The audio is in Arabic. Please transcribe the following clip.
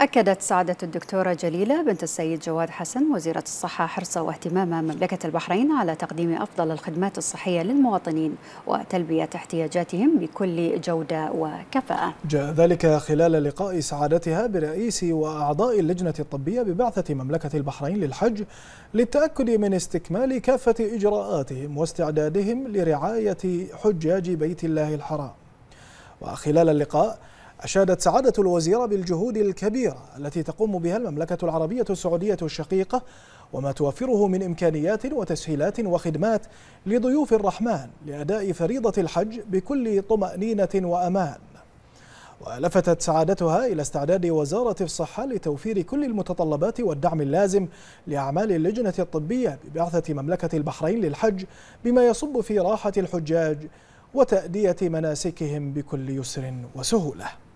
أكدت سعادة الدكتورة جليلة بنت السيد جواد حسن وزيرة الصحة حرص واهتمام مملكة البحرين على تقديم أفضل الخدمات الصحية للمواطنين وتلبية احتياجاتهم بكل جودة وكفاءة جاء ذلك خلال لقاء سعادتها برئيس وأعضاء اللجنة الطبية ببعثة مملكة البحرين للحج للتأكد من استكمال كافة إجراءاتهم واستعدادهم لرعاية حجاج بيت الله الحرام وخلال اللقاء أشادت سعادة الوزيرة بالجهود الكبيرة التي تقوم بها المملكة العربية السعودية الشقيقة وما توفره من إمكانيات وتسهيلات وخدمات لضيوف الرحمن لأداء فريضة الحج بكل طمأنينة وأمان ولفتت سعادتها إلى استعداد وزارة الصحة لتوفير كل المتطلبات والدعم اللازم لأعمال اللجنة الطبية ببعثة مملكة البحرين للحج بما يصب في راحة الحجاج وتأدية مناسكهم بكل يسر وسهولة